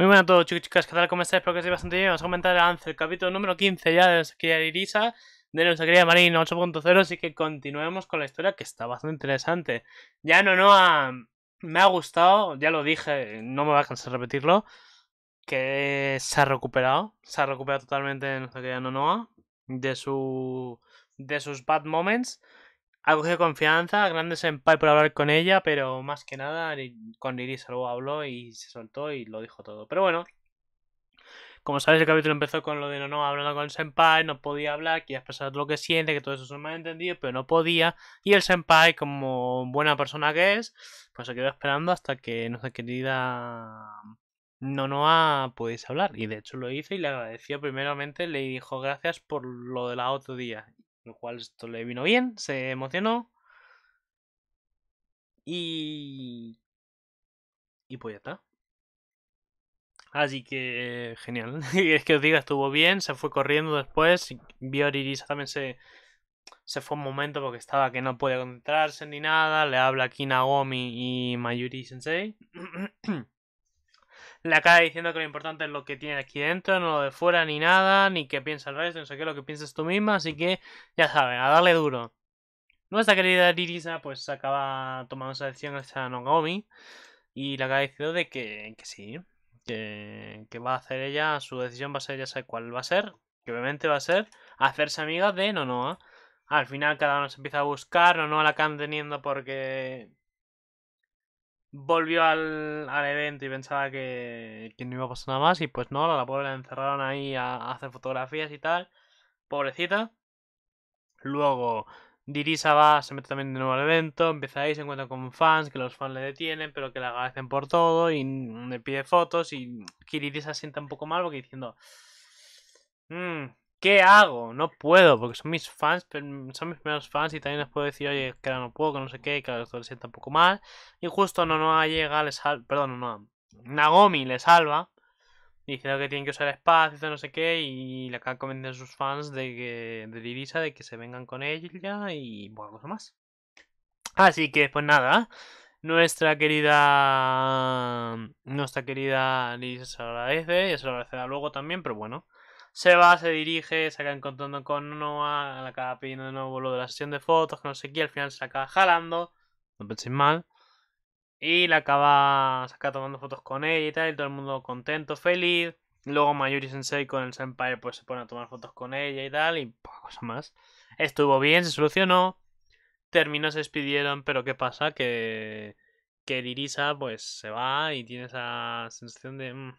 Muy buenas a todos chicos y chicas, ¿qué tal? ¿Cómo estáis? Espero que estéis bastante bien. Vamos a comentar el capítulo número 15 ya de nuestra de Irisa, de nuestra 8.0, así que continuemos con la historia que está bastante interesante. Ya no, no, ah, me ha gustado, ya lo dije, no me va a cansar de repetirlo, que se ha recuperado, se ha recuperado totalmente nuestra querida Nonoa de su de sus bad moments ha cogido confianza, grande senpai por hablar con ella, pero más que nada con Iris lo habló y se soltó y lo dijo todo. Pero bueno, como sabes el capítulo empezó con lo de no, no, hablando con el senpai, no podía hablar, quería expresar lo que siente, que todo eso es un entendido, pero no podía. Y el senpai, como buena persona que es, pues se quedó esperando hasta que no nuestra querida Nonoa pudiese hablar. Y de hecho lo hizo y le agradeció primeramente, le dijo gracias por lo del otro día. Lo cual esto le vino bien, se emocionó. Y. Y pues ya está. Así que eh, genial. es que os diga, estuvo bien, se fue corriendo después. Vio a también se, se fue un momento porque estaba que no podía concentrarse ni nada. Le habla aquí Nagomi y Mayuri Sensei. Le acaba diciendo que lo importante es lo que tiene aquí dentro, no lo de fuera ni nada, ni qué piensa el resto, no sé qué, lo que piensas tú misma, así que ya sabes, a darle duro. Nuestra querida Ririsa pues acaba tomando esa decisión hacia Nogomi y le acaba diciendo de que, que sí, que, que, va a hacer ella, su decisión va a ser, ya sabe cuál va a ser, que obviamente va a ser hacerse amiga de Nonoa. Al final cada uno se empieza a buscar, Nonoa la acaban teniendo porque volvió al, al, evento y pensaba que, que, no iba a pasar nada más. Y pues no, la pobre la encerraron ahí a, hacer fotografías y tal. Pobrecita. Luego Dirisa va, se mete también de nuevo al evento, empieza ahí, se encuentra con fans, que los fans le detienen, pero que le agradecen por todo y le pide fotos y Kirisa sienta un poco mal porque diciendo... Mm, ¿qué hago? No puedo, porque son mis fans, son mis primeros fans y también les puedo decir, oye, que ahora no puedo, que no sé qué, que ahora se sienta un poco mal. Y justo Nonoa llega, le salva, perdón, no, Nagomi le salva, dice que tienen que usar espacio, no sé qué, y le acaban convenciendo a sus fans de que, de Lirisa, de que se vengan con ella y bueno, más. Así que, pues nada, nuestra querida, nuestra querida Lisa se agradece, y se lo agradecerá luego también, pero bueno. Se va, se dirige, se acaba encontrando con Noah, le acaba pidiendo de nuevo lo de la sesión de fotos, que no sé qué, al final se acaba jalando, no penséis mal. Y la acaba, se tomando fotos con ella y tal, y todo el mundo contento, feliz. Luego Mayuri Sensei con el Senpai pues se pone a tomar fotos con ella y tal, y poca cosa más. Estuvo bien, se solucionó. Terminó, se despidieron, pero ¿qué pasa? Que, que Irisa pues se va y tiene esa sensación de... Mm,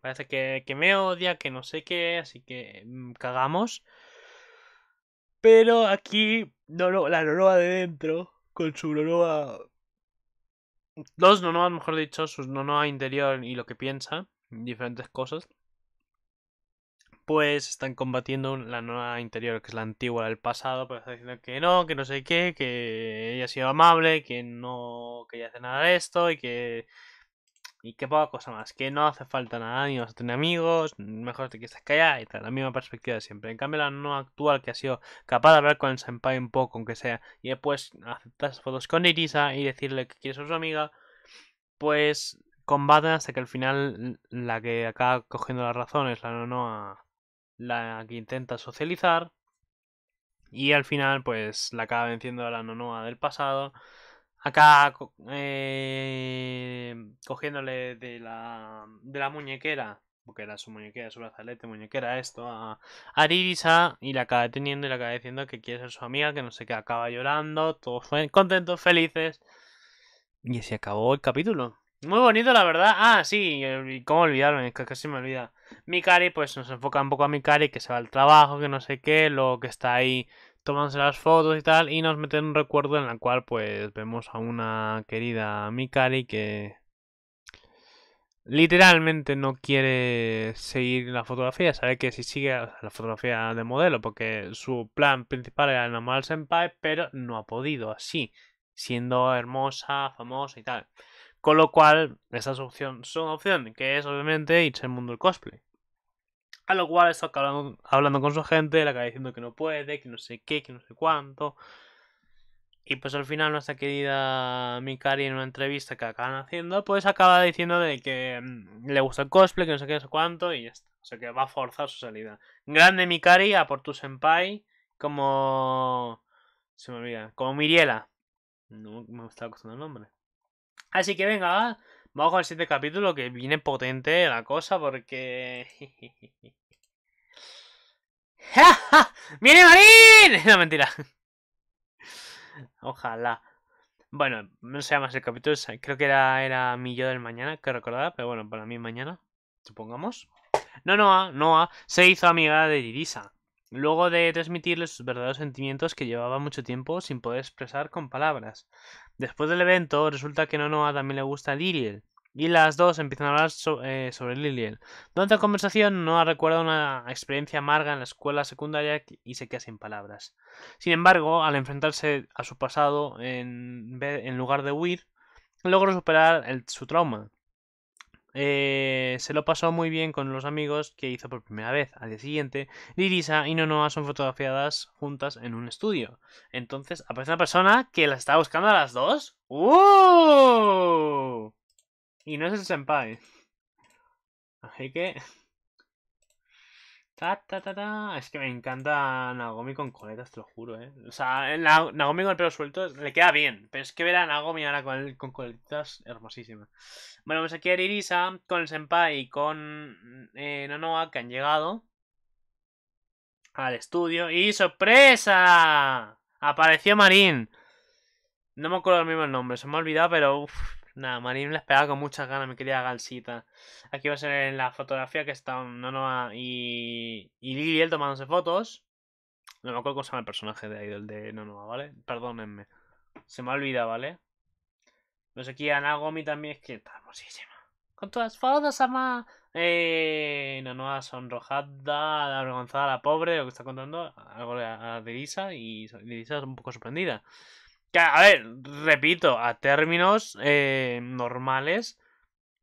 Parece que, me odia, que no sé qué, así que mm, cagamos. Pero aquí no, la Nonoa de dentro, con su Nonoa... Dos Nonoas, mejor dicho, su Nonoa interior y lo que piensa, diferentes cosas. Pues están combatiendo la Nonoa interior, que es la antigua, del pasado, pero pues está diciendo que no, que no sé qué, que ella ha sido amable, que no Que ella hace nada de esto y que y qué poca cosa más, que no hace falta nada, ni vas a tener amigos, mejor te quieres callar y tal, la misma perspectiva de siempre. En cambio, la no actual que ha sido capaz de hablar con el senpai un poco, aunque sea, y después aceptar fotos con Irisa y decirle que quieres ser su amiga, pues combaten hasta que al final la que acaba cogiendo las razones, la Nonoa, la que intenta socializar, y al final pues la acaba venciendo a la Nonoa del pasado acá eh, cogiéndole de la, de la muñequera, porque era su muñequera, su brazalete, muñequera, esto, a, Aririsa, y la acaba deteniendo y le acaba diciendo que quiere ser su amiga, que no sé qué, acaba llorando, todos contentos, felices. Y así acabó el capítulo. Muy bonito, la verdad. Ah, sí, y cómo olvidarme, casi me olvida. Mikari, pues nos enfoca un poco a Mikari, que se va al trabajo, que no sé qué, lo que está ahí tomándose las fotos y tal, y nos meten un recuerdo en la cual pues vemos a una querida Mikari que literalmente no quiere seguir la fotografía, sabe que si sigue la fotografía de modelo, porque su plan principal era enamorar al senpai, pero no ha podido así, siendo hermosa, famosa y tal. Con lo cual, estas opciones son opción, que es obviamente irse al mundo del cosplay. A lo cual está hablando, hablando con su gente le acaba diciendo que no puede, que no sé qué, que no sé cuánto. Y pues al final nuestra querida Mikari en una entrevista que acaban haciendo, pues acaba diciendo de que mm, le gusta el cosplay, que no sé qué, no sé cuánto, y ya está. O sea que va a forzar su salida. Grande Mikari a por tu senpai como... Se me olvida. Como Miriela. No me estaba costando el nombre. Así que venga, Vamos con el siguiente capítulo que viene potente la cosa porque... ¡Viene Marín! No, mentira. Ojalá. Bueno, no sé más el capítulo. Creo que era, era mi yo del mañana, que recordaba, pero bueno, para mí mañana, supongamos. No, Noah, Noah se hizo amiga de Irisa luego de transmitirle sus verdaderos sentimientos que llevaba mucho tiempo sin poder expresar con palabras. Después del evento, resulta que Nonoa también le gusta a y las dos empiezan a hablar eh, sobre Liliel. Durante la conversación, Noah recuerda una experiencia amarga en la escuela secundaria y se queda sin palabras. Sin embargo, al enfrentarse a su pasado en, lugar de huir, logra superar su trauma. Eh, se lo pasó muy bien con los amigos que hizo por primera vez. Al día siguiente, Lirisa y Nonoa son fotografiadas juntas en un estudio. Entonces aparece una persona que la está buscando a las dos. ¡Uh! Y no es el senpai. Así que... Ta, Es que me encanta Nagomi con coletas, te lo juro, ¿eh? O sea, Nagomi con el pelo suelto le queda bien. Pero es que ver a Nagomi ahora con, con coletas, hermosísima. Bueno, vamos pues aquí a Irisa con el senpai y con eh, que han llegado al estudio. ¡Y sorpresa! Apareció Marín. No me acuerdo el mismo el nombre, se me ha olvidado, pero... Nada, Marín la esperaba con muchas ganas, me quería Galsita. Aquí va a ser en la fotografía que están Nonoa y, y Liliel tomándose fotos. No me acuerdo cómo se llama el personaje de Idol de Nonoa, ¿vale? Perdónenme. Se me ha olvidado, ¿vale? Pues aquí a también es que está hermosísima. Con todas fotos, ama. Eh, Nonoa sonrojada, avergonzada, la pobre, lo que está contando. Algo a, a y Lisa es un poco sorprendida a ver, repito, a términos eh, normales,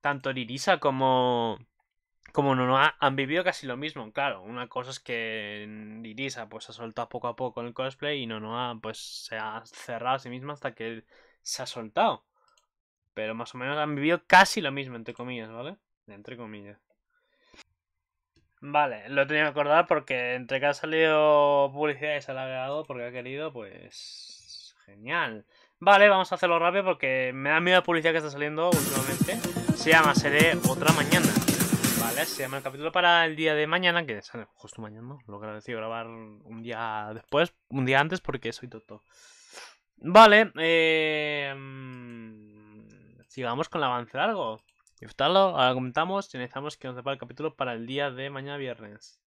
tanto Lirisa como, como Nonoa han vivido casi lo mismo. Claro, una cosa es que Irisa pues, ha soltado poco a poco el cosplay y Nonoa pues, se ha cerrado a sí misma hasta que se ha soltado. Pero más o menos han vivido casi lo mismo, entre comillas, ¿vale? Entre comillas. Vale, lo tenía que acordar porque entre que ha salido publicidad y se ha agregado porque ha querido, pues Genial. Vale, vamos a hacerlo rápido porque me da miedo la publicidad que está saliendo últimamente. Se llama Seré Otra Mañana. Vale, se llama el capítulo para el día de mañana, que sale justo mañana. Lo que grabar un día después, un día antes, porque soy tonto. Vale, eh... sigamos con el avance largo. Y ahora comentamos y necesitamos que nos sepa el capítulo para el día de mañana viernes.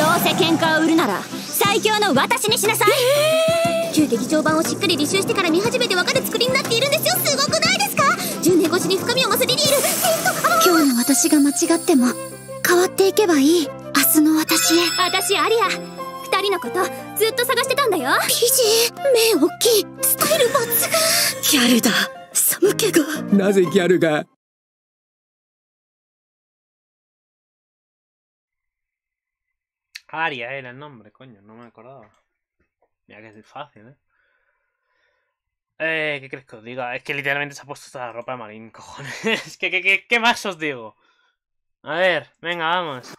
どうせ喧嘩を売るなら最強の私にしなさい、えー、旧劇場版をしっかり履修してから見始めてわかる作りになっているんですよすごくないですか10年越しに深みを増すリリール今日の私が間違っても変わっていけばいい明日の私へ私アリア二人のことずっと探してたんだよ美人目大きいスタイル抜群ギャルだ寒気がなぜギャルが Aria era el nombre, coño, no me acordaba. Mira que es fácil, ¿eh? Eh, ¿Qué crees que os diga? Es que literalmente se ha puesto toda la ropa de marín, cojones. ¿Qué, qué, qué, más os digo? A ver, venga, vamos.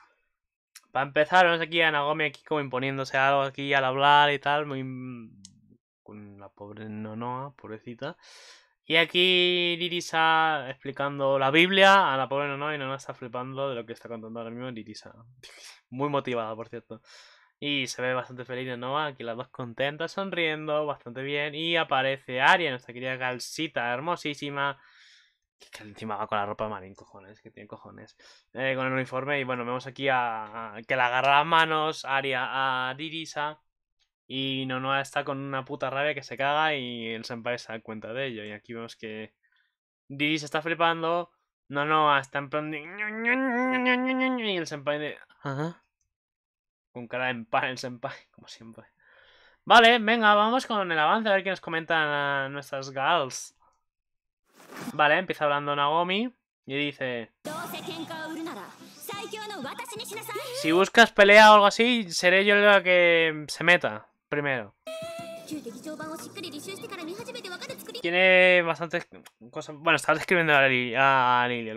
Para empezar, vamos aquí a Nagomi aquí como imponiéndose algo aquí al hablar y tal, muy... Mm, con la pobre Nonoa, pobrecita. Y aquí Dirisa explicando la Biblia a la pobre Nono y no está flipando de lo que está contando ahora mismo Dirisa, Muy motivada, por cierto. Y se ve bastante feliz ¿no? aquí las dos contentas, sonriendo, bastante bien. Y aparece Aria, nuestra querida galsita hermosísima. Que encima va con la ropa de marín, cojones, que tiene cojones. Eh, con el uniforme. Y bueno, vemos aquí a, que la agarra las manos, Aria a Dirisa. Y Nonoa está con una puta rabia que se caga y el senpai se da cuenta de ello. Y aquí vemos que Didi se está flipando, Nonoa está en plan Y el senpai de... Con cara de pan el senpai, como siempre. Vale, venga, vamos con el avance a ver qué nos comentan a ah, nuestras gals. Vale, empieza hablando Nagomi y dice... Si buscas pelea o algo así, seré yo la que se meta. Primero. Tiene bastantes cosas. Bueno, estaba describiendo a, Lil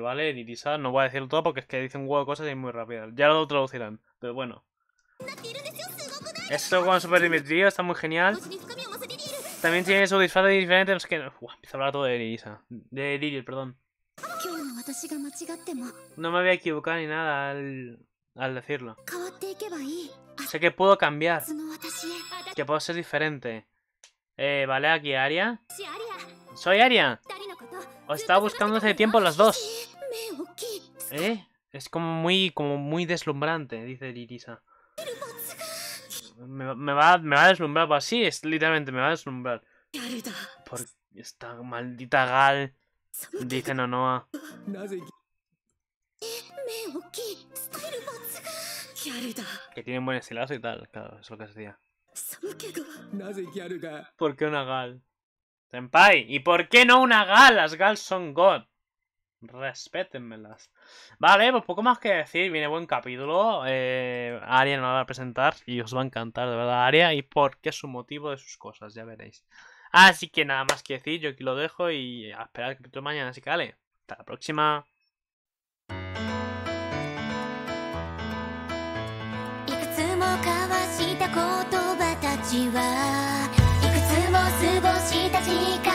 ¿vale? no voy a decir todo porque es que dice un huevo de cosas y es muy rápido, Ya lo traducirán, pero bueno. Esto con Super Dimitrio está muy genial. También tiene su disfraz diferente, no sé qué. empieza a hablar todo de Lilisa. De Liliel, perdón. No me voy a equivocar ni nada. al al decirlo. Sé que puedo cambiar. E. Que puedo ser diferente. Eh, vale, aquí Aria. ¡Soy Aria! Os estaba buscando hace tiempo las dos. ¿Eh? Es como muy, como muy deslumbrante, dice Irisa Me, va, me a deslumbrar, pues sí, es, literalmente me va a deslumbrar. Por esta maldita Gal, dice Nonoa. Eh, que tienen buen estilazo y tal, claro, es lo que decía. ¿Por qué una gal? Senpai, ¿y por qué no una gal? Las gal son god. Respétenmelas. Vale, pues poco más que decir. Viene buen capítulo. Eh, Aria nos va a presentar y os va a encantar, de verdad, Aria. Y por qué su motivo de sus cosas, ya veréis. Así que nada más que decir. Yo aquí lo dejo y a esperar el capítulo mañana. Así que dale, hasta la próxima. た言葉たちはいくつも過ごした時間